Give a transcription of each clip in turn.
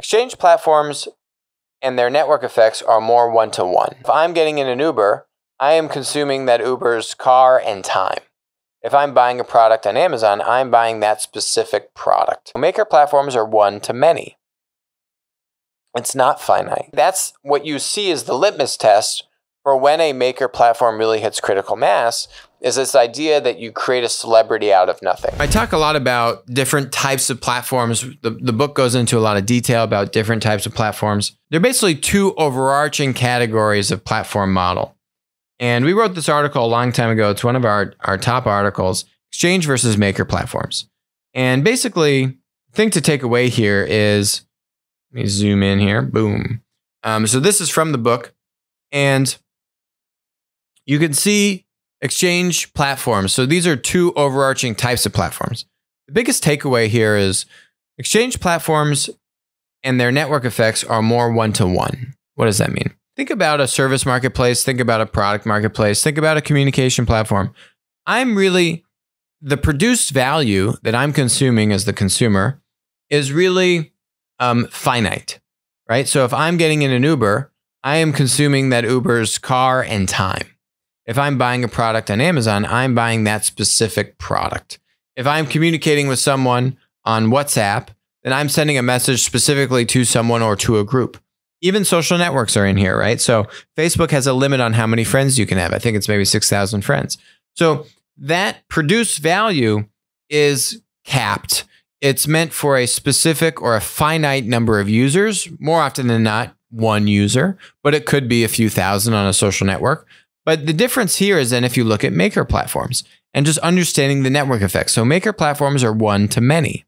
Exchange platforms and their network effects are more one to one. If I'm getting in an Uber, I am consuming that Uber's car and time. If I'm buying a product on Amazon, I'm buying that specific product. Maker platforms are one to many. It's not finite. That's what you see as the litmus test for when a maker platform really hits critical mass is this idea that you create a celebrity out of nothing. I talk a lot about different types of platforms. The, the book goes into a lot of detail about different types of platforms. There are basically two overarching categories of platform model. And we wrote this article a long time ago. It's one of our, our top articles, Exchange versus Maker Platforms. And basically, thing to take away here is, let me zoom in here, boom. Um, so this is from the book. And you can see exchange platforms. So these are two overarching types of platforms. The biggest takeaway here is exchange platforms and their network effects are more one to one. What does that mean? Think about a service marketplace, think about a product marketplace, think about a communication platform. I'm really the produced value that I'm consuming as the consumer is really um, finite, right? So if I'm getting in an Uber, I am consuming that Uber's car and time. If I'm buying a product on Amazon, I'm buying that specific product. If I'm communicating with someone on WhatsApp, then I'm sending a message specifically to someone or to a group. Even social networks are in here, right? So Facebook has a limit on how many friends you can have. I think it's maybe 6,000 friends. So that produced value is capped. It's meant for a specific or a finite number of users, more often than not, one user, but it could be a few thousand on a social network. But the difference here is then if you look at maker platforms and just understanding the network effect. So maker platforms are one to many.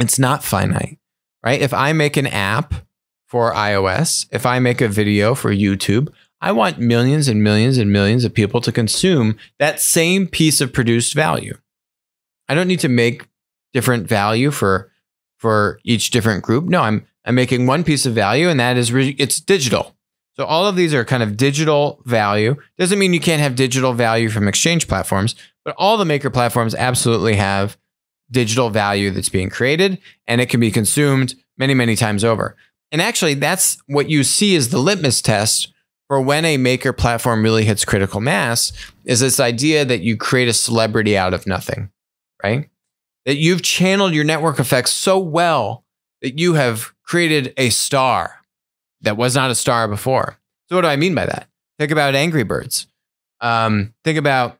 It's not finite, right? If I make an app for iOS, if I make a video for YouTube, I want millions and millions and millions of people to consume that same piece of produced value. I don't need to make different value for for each different group. No, I'm I'm making one piece of value and that is it's digital. So all of these are kind of digital value. Doesn't mean you can't have digital value from exchange platforms, but all the maker platforms absolutely have digital value that's being created and it can be consumed many, many times over. And actually, that's what you see as the litmus test for when a maker platform really hits critical mass is this idea that you create a celebrity out of nothing, right? That you've channeled your network effects so well that you have created a star that was not a star before. So what do I mean by that? Think about Angry Birds. Um, think about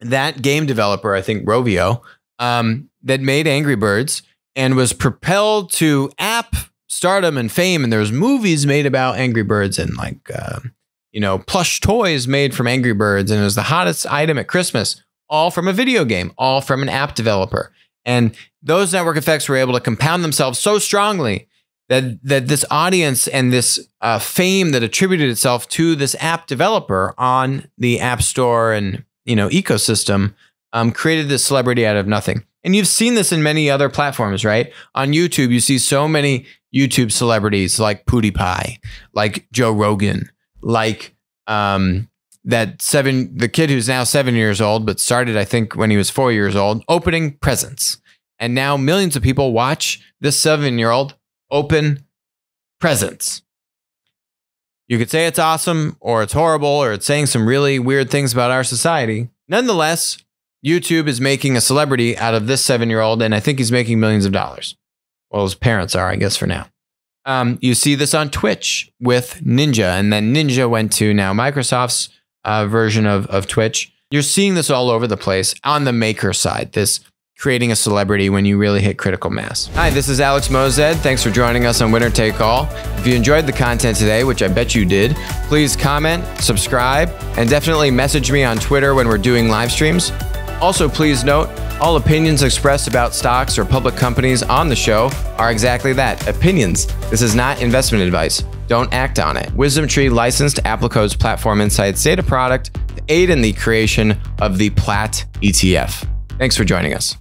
that game developer, I think Rovio, um, that made Angry Birds and was propelled to app stardom and fame. And there's movies made about Angry Birds and like, uh, you know, plush toys made from Angry Birds. And it was the hottest item at Christmas, all from a video game, all from an app developer. And those network effects were able to compound themselves so strongly that that this audience and this uh, fame that attributed itself to this app developer on the App Store and you know ecosystem um, created this celebrity out of nothing. And you've seen this in many other platforms, right? On YouTube, you see so many YouTube celebrities like PewDiePie, like Joe Rogan, like um, that seven the kid who's now seven years old, but started I think when he was four years old, opening presents. And now millions of people watch this seven year old open presence. You could say it's awesome or it's horrible or it's saying some really weird things about our society. Nonetheless, YouTube is making a celebrity out of this seven year old, and I think he's making millions of dollars. Well, his parents are, I guess, for now. Um, you see this on Twitch with Ninja, and then Ninja went to now Microsoft's uh, version of, of Twitch. You're seeing this all over the place on the maker side, this creating a celebrity when you really hit critical mass. Hi, this is Alex Mosed. Thanks for joining us on Winner Take All. If you enjoyed the content today, which I bet you did, please comment, subscribe, and definitely message me on Twitter when we're doing live streams. Also, please note, all opinions expressed about stocks or public companies on the show are exactly that opinions. This is not investment advice. Don't act on it. Wisdom Tree licensed Applico's Platform Insights data product to aid in the creation of the PLAT ETF. Thanks for joining us.